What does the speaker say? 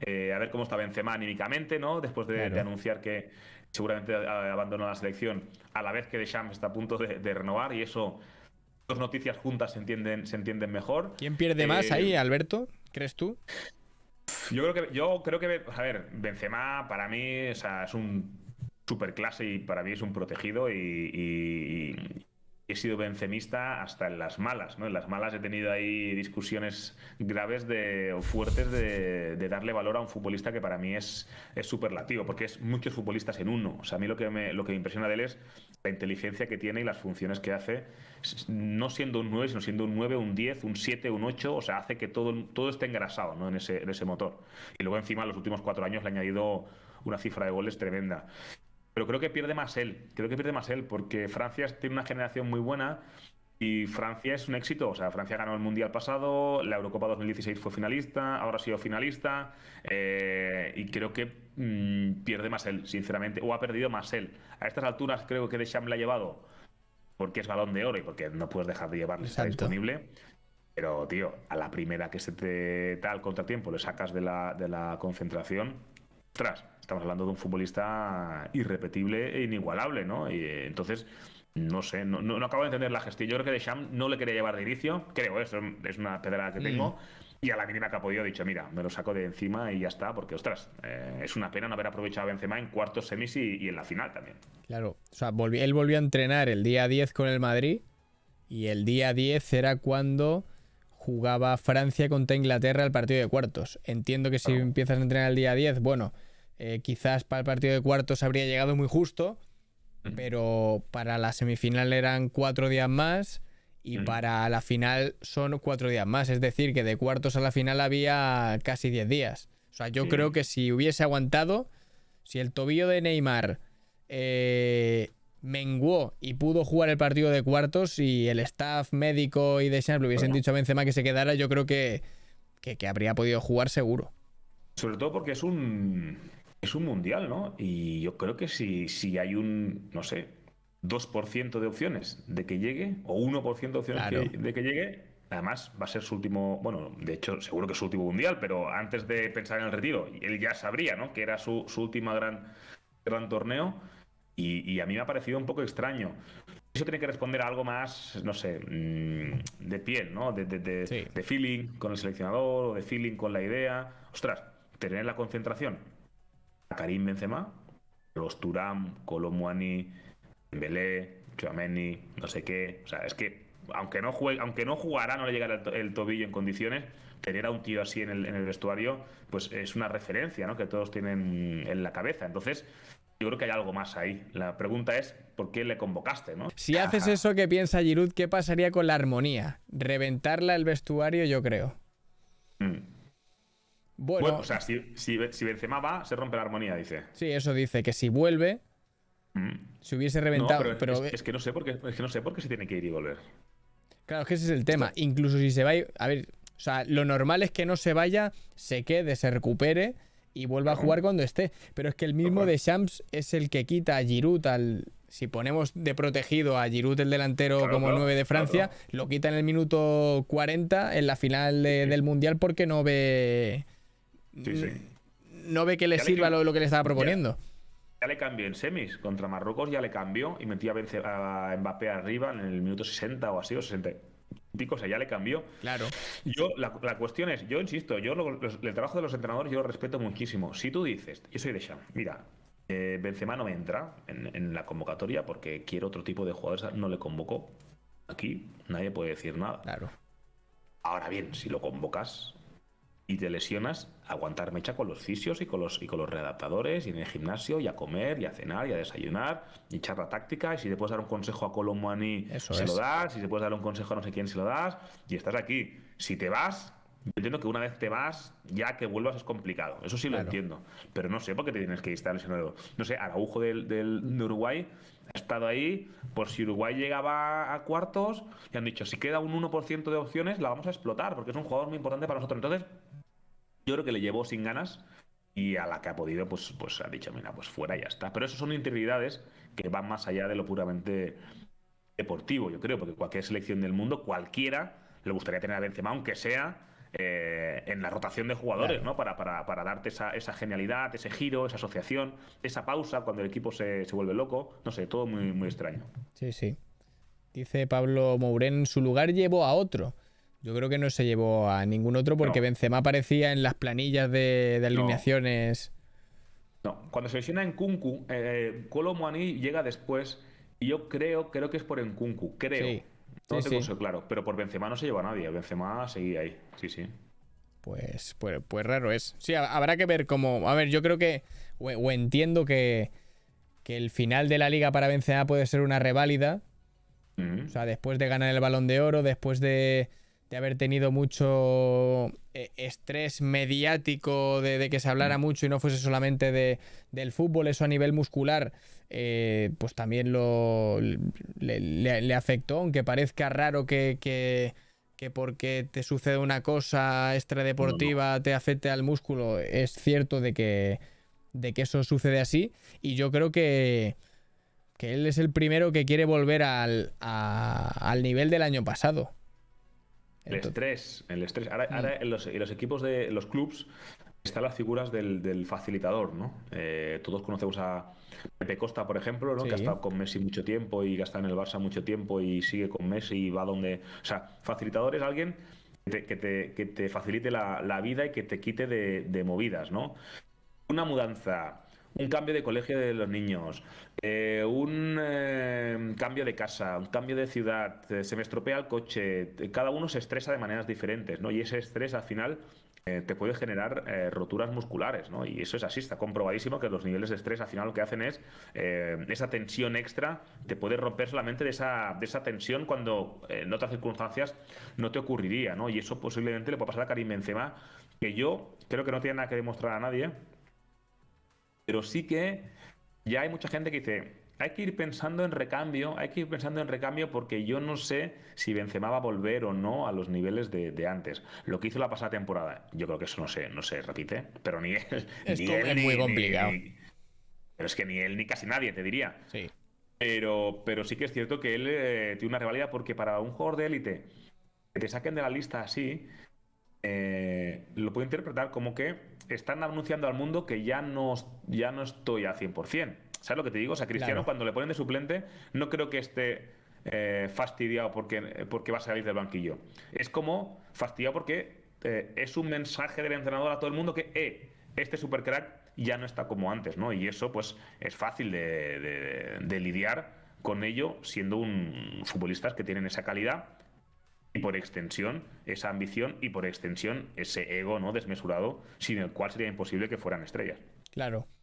Eh, a ver cómo está Benzema anímicamente, ¿no? Después de, anunciar que seguramente eh, abandonó la selección, a la vez que Deschamps está a punto de, renovar y eso dos noticias juntas se entienden, se entienden mejor. ¿Quién pierde eh, más ahí, Alberto? ¿Crees tú? Yo creo que, yo creo que, a ver, Benzema para mí es un super clase y para mí es un protegido y, he sido benzemista hasta en las malas, ¿no? En las malas he tenido ahí discusiones graves de, o fuertes de, darle valor a un futbolista que para mí es, es superlativo, porque es muchos futbolistas en uno. O sea, a mí lo que, me, lo que me impresiona de él es la inteligencia que tiene y las funciones que hace, no siendo un 9, sino siendo un 9, un 10, un 7, un 8, o sea, hace que todo, todo esté engrasado ¿no? en, ese, en ese motor. Y luego encima, en los últimos cuatro años le ha añadido una cifra de goles tremenda. Pero creo que pierde más él, creo que pierde más él, porque Francia tiene una generación muy buena y Francia es un éxito. O sea, Francia ganó el Mundial pasado, la Eurocopa 2016 fue finalista, ahora ha sido finalista eh, y creo que mm, pierde más él, sinceramente, o ha perdido más él. A estas alturas creo que Deschamps le ha llevado porque es balón de oro y porque no puedes dejar de llevarle, disponible. Pero, tío, a la primera que se te da el contratiempo, le sacas de la, de la concentración, ¡Ostras! estamos hablando de un futbolista irrepetible e inigualable, ¿no? Y eh, entonces, no sé, no, acabo de entender la gestión. Yo creo que de no le quería llevar de inicio, creo, ¿eh? eso es una pedrada que mm. tengo. Y a la mínima que ha podido, ha dicho, mira, me lo saco de encima y ya está, porque ostras, eh, es una pena no haber aprovechado a Benzema en cuartos semis y, en la final también. Claro, o sea, él volvió a entrenar el día 10 con el Madrid y el día 10 era cuando jugaba Francia contra Inglaterra el partido de cuartos. Entiendo que si empiezas a entrenar el día 10, bueno, eh, quizás para el partido de cuartos habría llegado muy justo, mm. pero para la semifinal eran cuatro días más y mm. para la final son cuatro días más. Es decir, que de cuartos a la final había casi diez días. O sea, yo creo que si hubiese aguantado, si el tobillo de Neymar eh, menguó y pudo jugar el partido de cuartos y el staff médico y de Champ le hubiesen dicho a Benzema que se quedara, yo creo que, que, habría podido jugar seguro. Sobre todo porque es un, es un mundial, ¿no? Y yo creo que si, si hay un, no sé, 2% de opciones de que llegue, o 1% de opciones de que llegue, además va a ser su último, bueno, de hecho seguro que es su último mundial, pero antes de pensar en el retiro, él ya sabría, ¿no? Que era su, su última gran, gran torneo y, a mí me ha parecido un poco extraño. Eso tiene que responder a algo más, no sé, mm, de piel, ¿no? De, de, feeling con el seleccionador o de feeling con la idea. Ostras, tener la concentración. A Karim Benzema, los Turam, Colomuani, Belé, Chuameni, no sé qué. O sea, es que aunque no, juegue, aunque no jugará no le llegara el, tobillo en condiciones, tener a un tío así en el, en el vestuario, pues es una referencia, ¿no? Que todos tienen en la cabeza. Entonces, yo creo que hay algo más ahí. La pregunta es, ¿por qué le convocaste, no? Si haces eso que piensa Giroud, ¿qué pasaría con la armonía? Reventarla el vestuario, yo creo. Mm. Bueno, o sea, si, Benzema va, se rompe la armonía, dice. Sí, eso dice, que si vuelve, mm. se hubiese reventado. pero, Es, que no sé por qué, es que no sé por qué se tiene que ir y volver. Claro, es que ese es el tema. Incluso si se va, a ver, o sea, lo normal es que no se vaya, se quede, se recupere y vuelva a jugar cuando esté. Pero es que el mismo de Shams es el que quita a Giroud al. Si ponemos de protegido a Giroud el delantero como nueve 9 de Francia, lo quita en el minuto 40 en la final del Mundial porque no ve. No ve que le sirva lo, que le estaba proponiendo. Ya, le cambió en semis contra Marruecos, ya le cambió y metía a, a Mbappé arriba en el minuto 60 o así, o 60 pico, o sea, ya le cambió. Claro. Yo, la, cuestión es, yo insisto, yo el trabajo de los entrenadores yo lo respeto muchísimo. Si tú dices, yo soy de Sham, mira, eh, Benzema no me entra en, la convocatoria porque quiero otro tipo de jugadores, no le convocó. Aquí nadie puede decir nada. Claro. Ahora bien, si lo convocas, y te lesionas, aguantar mecha con los fisios y con los, y con los readaptadores y en el gimnasio y a comer y a cenar y a desayunar y charla táctica y si te puedes dar un consejo a Colomboani se lo das, si te puedes dar un consejo a no sé quién se lo das y estás aquí. Si te vas, yo entiendo que una vez te vas, ya que vuelvas es complicado. Eso sí lo entiendo. Pero no sé por qué te tienes que estar lesionado. No sé, Araujo del, del, de Uruguay ha estado ahí por si Uruguay llegaba a cuartos y han dicho, si queda un 1% de opciones, la vamos a explotar porque es un jugador muy importante para nosotros. Entonces, yo creo que le llevó sin ganas y a la que ha podido, pues, pues ha dicho, mira, pues fuera ya está. Pero eso son integridades que van más allá de lo puramente deportivo, yo creo, porque cualquier selección del mundo, cualquiera, le gustaría tener a Benzema, aunque sea eh, en la rotación de jugadores, ¿no? Para, para, darte esa, esa, genialidad, ese giro, esa asociación, esa pausa cuando el equipo se, vuelve loco. No sé, todo muy, muy extraño. Sí, sí. Dice Pablo Mourén, su lugar llevó a otro. Yo creo que no se llevó a ningún otro porque Benzema aparecía en las planillas de, alineaciones. No. cuando se lesiona en Kunku, eh, eh, Colo Moani llega después y yo creo, creo que es por Kunku creo. Sí. sí, claro, pero por Benzema no se lleva a nadie, Benzema seguía ahí, sí, sí. Pues, pues, pues raro es. Sí, habrá que ver cómo... A ver, yo creo que... O, entiendo que, que el final de la liga para Benzema puede ser una reválida. Mm. O sea, después de ganar el balón de oro, después de de haber tenido mucho eh, estrés mediático, de, que se hablara mm. mucho y no fuese solamente de, del fútbol, eso a nivel muscular, eh, pues también lo, le, afectó, aunque parezca raro que, porque te sucede una cosa extradeportiva te afecte al músculo, es cierto de que, de que eso sucede así y yo creo que él es el primero que quiere volver al nivel del año pasado. El estrés, el estrés. Ahora, mm. en, los, equipos de los clubs están las figuras del, facilitador, ¿no? Eh, todos conocemos a Pepe Costa, por ejemplo, ¿no? Que ha estado con Messi mucho tiempo y que ha estado en el Barça mucho tiempo y sigue con Messi y va donde... O sea, facilitador es alguien que te, que te, facilite la, vida y que te quite de, de movidas, ¿no? Una mudanza un cambio de colegio de los niños, eh, un eh, cambio de casa, un cambio de ciudad, eh, se me estropea el coche, cada uno se estresa de maneras diferentes, ¿no? Y ese estrés al final te puede generar roturas musculares, ¿no? Y eso es así, está comprobadísimo que los niveles de estrés al final lo que hacen es esa tensión extra, te puede romper solamente de esa, de esa tensión cuando en otras circunstancias no te ocurriría, ¿no? Y eso posiblemente le puede pasar a Karim Benzema, que yo creo que no tiene nada que demostrar a nadie pero sí que ya hay mucha gente que dice, hay que ir pensando en recambio, hay que ir pensando en recambio porque yo no sé si Benzema va a volver o no a los niveles de, de antes. Lo que hizo la pasada temporada, yo creo que eso no sé, no sé, repite, pero ni él. es muy complicado. pero es que ni él ni casi nadie, te diría. Sí. Pero, pero sí que es cierto que él eh, tiene una rivalidad porque para un jugador de élite, que te saquen de la lista así, eh, lo puedo interpretar como que están anunciando al mundo que ya no, ya no estoy al 100%. ¿Sabes lo que te digo? O sea, Cristiano cuando le ponen de suplente, no creo que esté eh, fastidiado porque, porque va a salir del banquillo. Es como fastidiado porque eh, es un mensaje del entrenador a todo el mundo que, eh, este supercrack ya no está como antes, ¿no? Y eso, pues, es fácil de, lidiar con ello siendo un futbolistas que tienen esa calidad y por extensión esa ambición y por extensión ese ego no desmesurado sin el cual sería imposible que fueran estrellas. Claro,